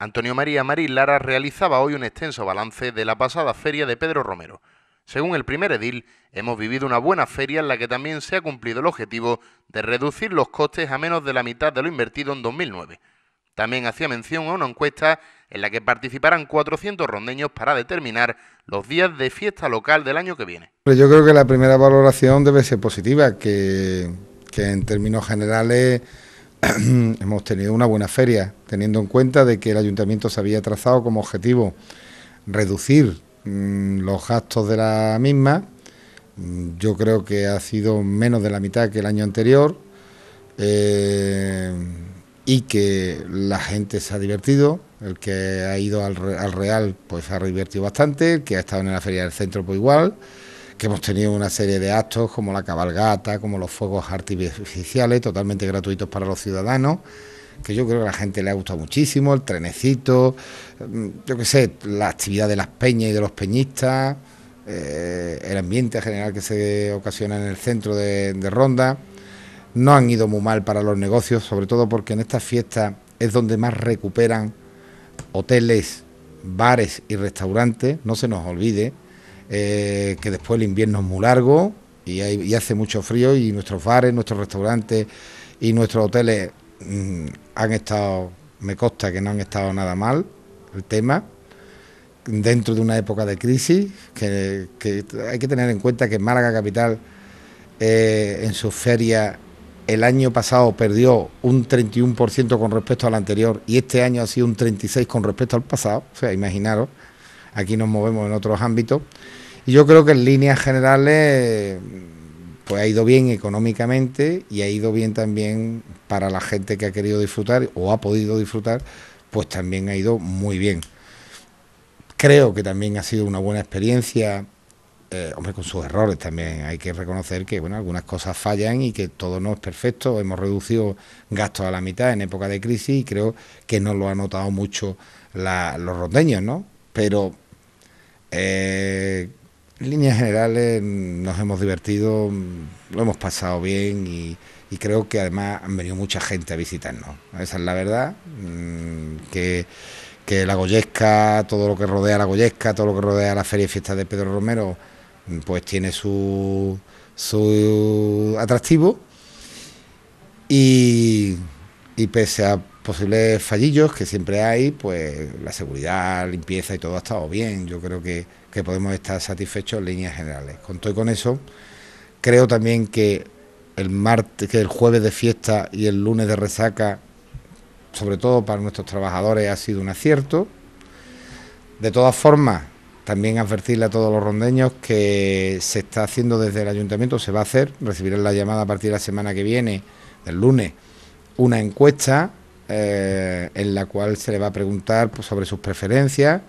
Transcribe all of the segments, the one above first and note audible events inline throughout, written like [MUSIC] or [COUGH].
Antonio María Marín Lara realizaba hoy un extenso balance de la pasada feria de Pedro Romero. Según el primer edil, hemos vivido una buena feria en la que también se ha cumplido el objetivo de reducir los costes a menos de la mitad de lo invertido en 2009. También hacía mención a una encuesta en la que participarán 400 rondeños para determinar los días de fiesta local del año que viene. Yo creo que la primera valoración debe ser positiva, que, que en términos generales [CLEARS THROAT] hemos tenido una buena feria, teniendo en cuenta de que el ayuntamiento se había trazado como objetivo reducir mm, los gastos de la misma. Mm, yo creo que ha sido menos de la mitad que el año anterior eh, y que la gente se ha divertido. El que ha ido al, Real pues ha divertido bastante, el que ha estado en la feria del centro pues igual que hemos tenido una serie de actos como la cabalgata, como los fuegos artificiales totalmente gratuitos para los ciudadanos, que yo creo que a la gente le ha gustado muchísimo, el trenecito, mm, yo qué sé, la actividad de las peñas y de los peñistas, eh, el ambiente general que se ocasiona en el centro de, de Ronda. No han ido muy mal para los negocios, sobre todo porque en estas fiestas es donde más recuperan hoteles, bares y restaurantes, no se nos olvide eh, que después el invierno es muy largo y, hace mucho frío y nuestros bares, nuestros restaurantes y nuestros hoteles mm, han estado, me consta que no han estado nada mal el tema dentro de una época de crisis, que, hay que tener en cuenta que Málaga Capital eh, en su feria el año pasado perdió un 31% con respecto al anterior y este año ha sido un 36% con respecto al pasado, o sea, imaginaros, aquí nos movemos en otros ámbitos. Y yo creo que en líneas generales pues ha ido bien económicamente y ha ido bien también para la gente que ha querido disfrutar o ha podido disfrutar, pues también ha ido muy bien. Creo que también ha sido una buena experiencia, eh, hombre, con sus errores también. Hay que reconocer que, bueno, algunas cosas fallan y que todo no es perfecto. Hemos reducido gastos a la mitad en época de crisis y creo que no lo ha notado mucho los rondeños, ¿no? pero eh, en líneas generales nos hemos divertido, lo hemos pasado bien y, creo que además han venido mucha gente a visitarnos. Esa es la verdad, mm, que, la Goyesca, todo lo que rodea la Goyesca, todo lo que rodea la Feria y Fiesta de Pedro Romero, mm, pues tiene su, su atractivo y, y pese a posibles fallillos que siempre hay, pues la seguridad, limpieza y todo ha estado bien. Yo creo que, que podemos estar satisfechos en líneas generales. Conto con eso. Creo también que el martes, que el jueves de fiesta y el lunes de resaca, sobre todo para nuestros trabajadores, ha sido un acierto. De todas formas, también advertirle a todos los rondeños que se está haciendo desde el ayuntamiento, se va a hacer, recibirán la llamada a partir de la semana que viene, del lunes, una encuesta eh, en la cual se le va a preguntar pues, sobre sus preferencias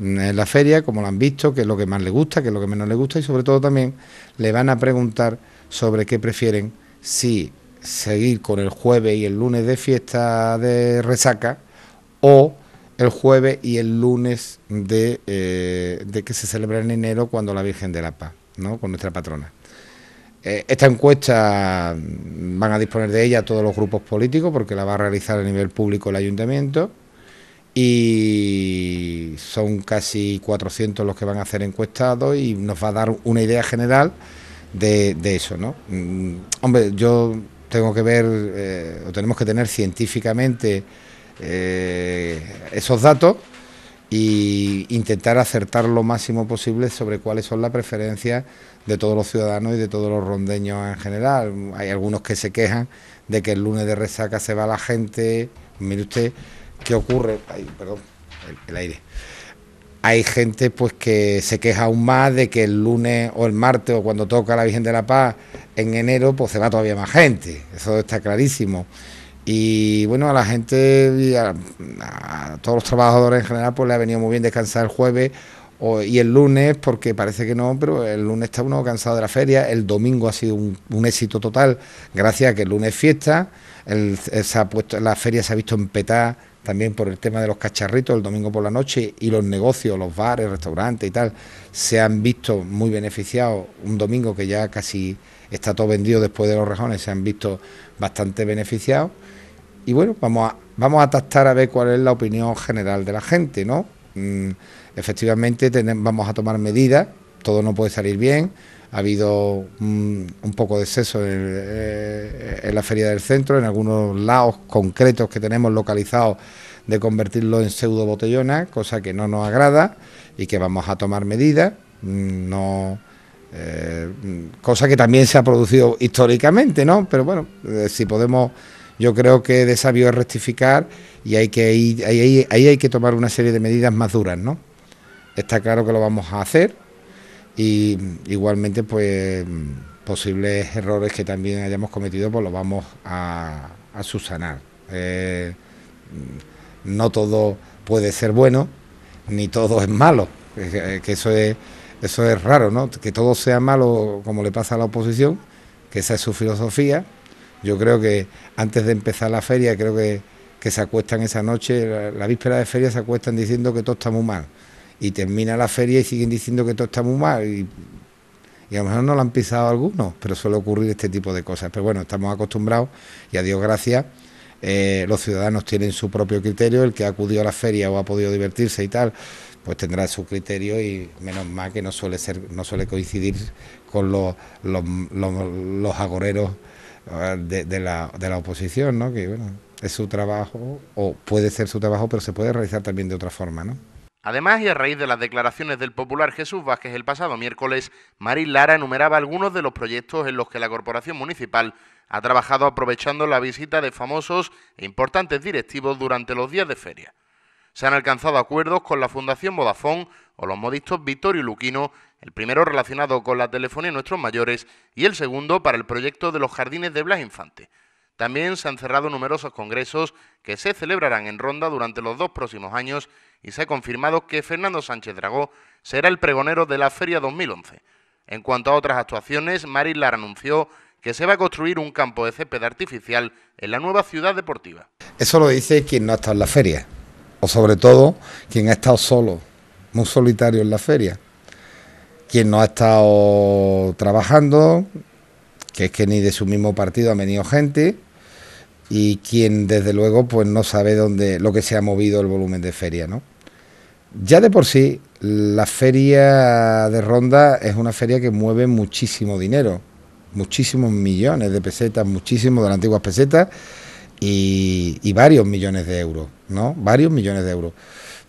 mm, en la feria, como lo han visto, qué es lo que más le gusta, qué es lo que menos le gusta y sobre todo también le van a preguntar sobre qué prefieren si seguir con el jueves y el lunes de fiesta de resaca o el jueves y el lunes de, eh, de que se celebra en enero cuando la Virgen de la Paz, ¿no? con nuestra patrona. Eh, esta encuesta mm, van a disponer de ella todos los grupos políticos porque la va a realizar a nivel público el ayuntamiento y son casi 400 los que van a ser encuestados y nos va a dar una idea general de, eso, ¿no? Mm, hombre, yo tengo que ver eh, o tenemos que tener científicamente eh, esos datos y intentar acertar lo máximo posible sobre cuáles son las preferencias de todos los ciudadanos y de todos los rondeños en general. Hay algunos que se quejan de que el lunes de resaca se va la gente. Mire usted qué ocurre. perdón, el, el, aire. Hay gente pues que se queja aún más de que el lunes o el martes o cuando toca la Virgen de la Paz en enero pues se va todavía más gente. Eso está clarísimo. Y bueno, a la gente a, todos los trabajadores en general, pues le ha venido muy bien descansar el jueves y el lunes, porque parece que no, pero el lunes está uno cansado de la feria. El domingo ha sido un, éxito total, gracias a que el lunes fiesta. El, eh, se ha puesto, la feria se ha visto empetada también por el tema de los cacharritos el domingo por la noche y los negocios, los bares, restaurantes y tal, se han visto muy beneficiados. Un domingo que ya casi está todo vendido después de los rejones, se han visto bastante beneficiados y bueno, vamos a, vamos a tastar a ver cuál es la opinión general de la gente, ¿no? Mm, efectivamente, tenemos, vamos a tomar medidas, todo no puede salir bien. Ha habido mm, un poco de exceso eh, en, la feria del centro, en algunos lados concretos que tenemos localizados de convertirlo en pseudo botellona, cosa que no nos agrada y que vamos a tomar medidas. Mm, no, eh, cosa que también se ha producido históricamente, ¿no? Pero bueno, eh, si podemos yo creo que de sabio es rectificar y hay que ahí, hay que tomar una serie de medidas más duras, ¿no? Está claro que lo vamos a hacer y igualmente pues posibles errores que también hayamos cometido pues los vamos a, a subsanar. Eh, no todo puede ser bueno, ni todo es malo, que eso es eso es raro, ¿no? Que todo sea malo como le pasa a la oposición, que esa es su filosofía, yo creo que antes de empezar la feria, creo que, que se acuestan esa noche, la, víspera de feria se acuestan diciendo que todo está muy mal. Y termina la feria y siguen diciendo que todo está muy mal. Y, a lo mejor no lo han pisado algunos, pero suele ocurrir este tipo de cosas. Pero bueno, estamos acostumbrados y a Dios gracias. Eh, los ciudadanos tienen su propio criterio, el que ha acudido a la feria o ha podido divertirse y tal, pues tendrá su criterio y menos mal que no suele ser, no suele coincidir con los, los, los agoreros de, la, oposición, ¿no? que bueno, es su trabajo, o puede ser su trabajo, pero se puede realizar también de otra forma. ¿no? Además, y a raíz de las declaraciones del popular Jesús Vázquez el pasado miércoles, Mari Lara enumeraba algunos de los proyectos en los que la Corporación Municipal ha trabajado aprovechando la visita de famosos e importantes directivos durante los días de feria se han alcanzado acuerdos con la Fundación Vodafone o los modistas Vittorio Luquino, el primero relacionado con la telefonía de nuestros mayores y el segundo para el proyecto de los jardines de Blas Infante. También se han cerrado numerosos congresos que se celebrarán en Ronda durante los dos próximos años y se ha confirmado que Fernando Sánchez Dragó será el pregonero de la Feria 2011. En cuanto a otras actuaciones, Marislar anunció que se va a construir un campo de césped artificial en la nueva ciudad deportiva. Eso lo dice quien no está en la feria o sobre todo quien ha estado solo, muy solitario en la feria, quien no ha estado trabajando, que es que ni de su mismo partido ha venido gente y quien desde luego pues no sabe dónde lo que se ha movido el volumen de feria, ¿no? Ya de por sí la feria de Ronda es una feria que mueve muchísimo dinero, muchísimos millones de pesetas, ...muchísimos de las antiguas pesetas y varios millones de euros. Varios millones de euros.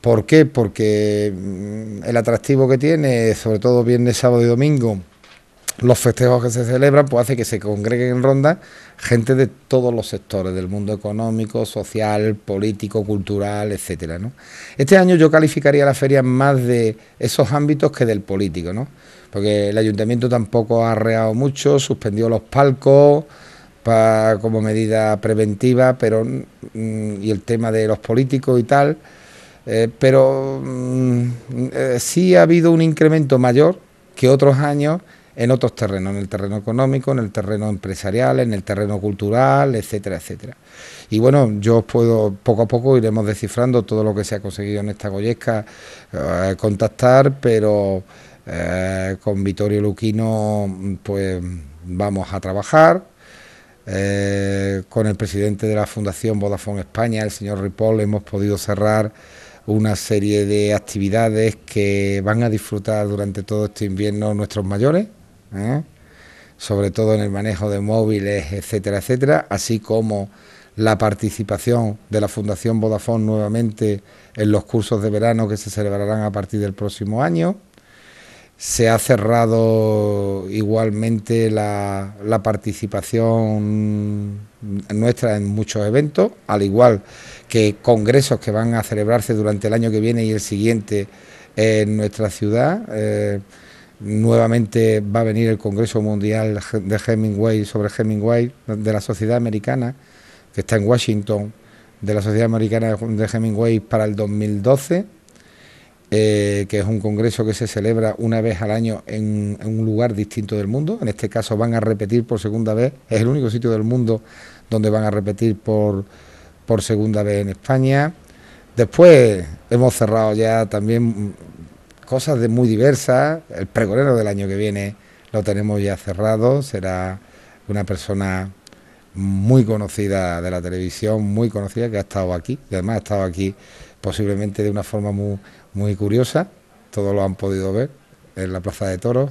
¿Por qué? Porque mm, el atractivo que tiene, sobre todo viernes, sábado y domingo, los festejos que se celebran, pues hace que se congreguen en ronda gente de todos los sectores, del mundo económico, social, político, cultural, etcétera. Este año yo calificaría la feria más de esos ámbitos que del político, ¿no? Porque el ayuntamiento tampoco ha arreado mucho, suspendió los palcos como medida preventiva, pero mm, y el tema de los políticos y tal, eh, pero mm, eh, sí ha habido un incremento mayor que otros años en otros terrenos, en el terreno económico, en el terreno empresarial, en el terreno cultural, etcétera, etcétera. Y bueno, yo os puedo, poco a poco iremos descifrando todo lo que se ha conseguido en esta goyesca, eh, contactar, pero con Vittorio Luquino, pues vamos a trabajar, eh, con el presidente de la Fundación Vodafone España, el señor Ripoll, hemos podido cerrar una serie de actividades que van a disfrutar durante todo este invierno nuestros mayores, ¿eh? sobre todo en el manejo de móviles, etcétera, etcétera, así como la participación de la Fundación Vodafone nuevamente en los cursos de verano que se celebrarán a partir del próximo año. Se ha cerrado igualmente la, participación nuestra en muchos eventos, al igual que congresos que van a celebrarse durante el año que viene y el siguiente en nuestra ciudad. Eh, nuevamente va a venir el Congreso Mundial de Hemingway sobre Hemingway de la Sociedad Americana, que está en Washington, de la Sociedad Americana de Hemingway para el 2012 eh, que es un congreso que se celebra una vez al año en, un lugar distinto del mundo. En este caso van a repetir por segunda vez, es el único sitio del mundo donde van a repetir por, por segunda vez en España. Después hemos cerrado ya también cosas de muy diversas. El pregonero del año que viene lo tenemos ya cerrado, será una persona muy conocida de la televisión, muy conocida, que ha estado aquí, y además ha estado aquí posiblemente de una forma muy, muy curiosa, todos lo han podido ver en la Plaza de Toros.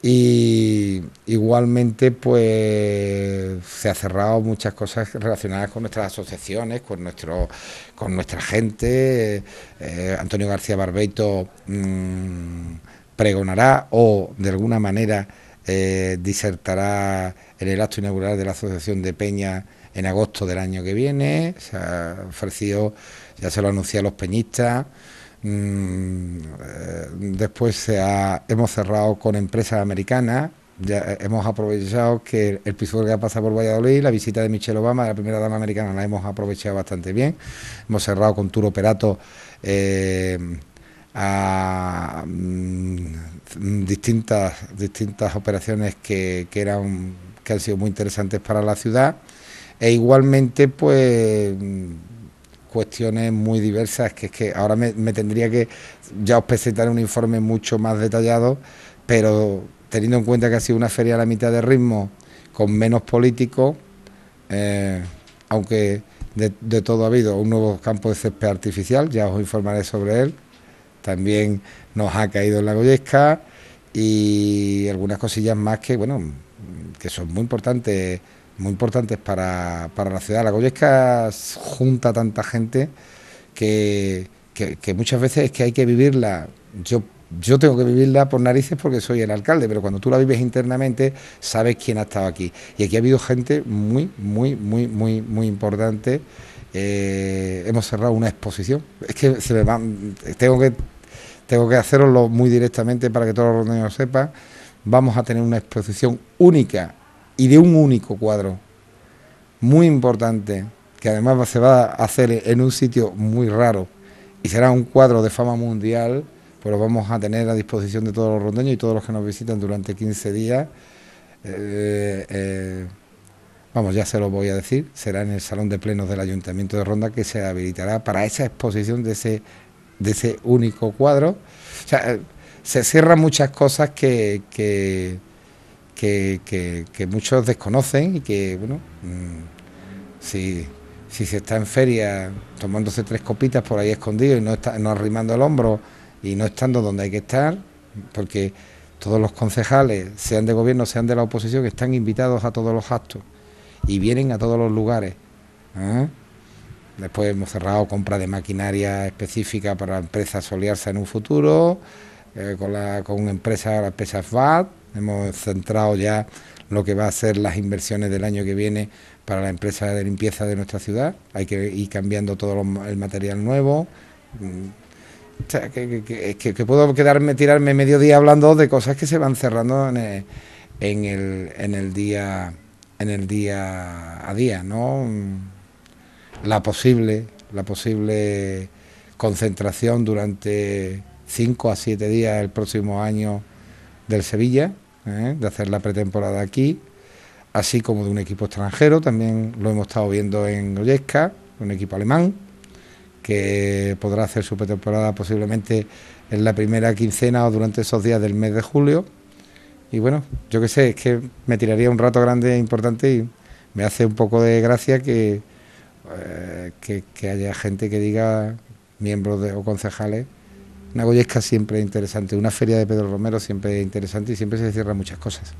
Y igualmente, pues se ha cerrado muchas cosas relacionadas con nuestras asociaciones, con nuestro, con nuestra gente. Eh, Antonio García Barbeito mm, pregonará o de alguna manera eh, disertará en el acto inaugural de la Asociación de Peña en agosto del año que viene. Se ha ofrecido, ya se lo anuncié a los peñistas. Mm, eh, después se hemos cerrado con empresas americanas. Ya eh, hemos aprovechado que el piso que ha pasado por Valladolid, la visita de Michelle Obama, la primera dama americana, la hemos aprovechado bastante bien. Hemos cerrado con Tour Operato eh, a mm, distintas, distintas operaciones que, que, eran, que han sido muy interesantes para la ciudad. E igualmente, pues cuestiones muy diversas, que es que ahora me, tendría que ya os presentar un informe mucho más detallado, pero teniendo en cuenta que ha sido una feria a la mitad de ritmo, con menos políticos, eh, aunque de, todo ha habido un nuevo campo de césped artificial, ya os informaré sobre él, también nos ha caído en la goyesca y algunas cosillas más que, bueno, que son muy importantes muy importantes para, para la ciudad. La Goyesca junta tanta gente que, muchas veces es que hay que vivirla. Yo, yo tengo que vivirla por narices porque soy el alcalde, pero cuando tú la vives internamente sabes quién ha estado aquí. Y aquí ha habido gente muy, muy, muy, muy, muy importante. Eh, hemos cerrado una exposición. Es que se me van, tengo que tengo que hacerlo muy directamente para que todos los niños lo sepan. Vamos a tener una exposición única y de un único cuadro, muy importante, que además se va a hacer en un sitio muy raro y será un cuadro de fama mundial, pues lo vamos a tener a disposición de todos los rondeños y todos los que nos visitan durante 15 días. Eh, eh, vamos, ya se lo voy a decir, será en el Salón de Plenos del Ayuntamiento de Ronda que se habilitará para esa exposición de ese, de ese único cuadro. O sea, eh, se cierran muchas cosas que que, muchos desconocen y que, bueno, mm, si, se está en feria tomándose tres copitas por ahí escondido y no, está, no arrimando el hombro y no estando donde hay que estar, porque todos los concejales, sean de gobierno, sean de la oposición, están invitados a todos los actos y vienen a todos los lugares. ¿eh? Después hemos cerrado compra de maquinaria específica para empresas empresa en un futuro, eh, con, la, con empresa las empresas VAT, Hemos centrado ya lo que va a ser las inversiones del año que viene para la empresa de limpieza de nuestra ciudad. Hay que ir cambiando todo el material nuevo. Mm. O sea, que, puedo quedarme, tirarme medio día hablando de cosas que se van cerrando en el, día a día, ¿no? La posible, la posible concentración durante cinco a siete días el próximo año del Sevilla, ¿eh? de hacer la pretemporada aquí, así como de un equipo extranjero, también lo hemos estado viendo en Goyesca, un equipo alemán, que podrá hacer su pretemporada posiblemente en la primera quincena o durante esos días del mes de julio. Y bueno, yo qué sé, es que me tiraría un rato grande e importante y me hace un poco de gracia que, eh, que, haya gente que diga, miembros de, o concejales, una goyesca siempre interesante, una feria de Pedro Romero siempre interesante y siempre se cierran muchas cosas.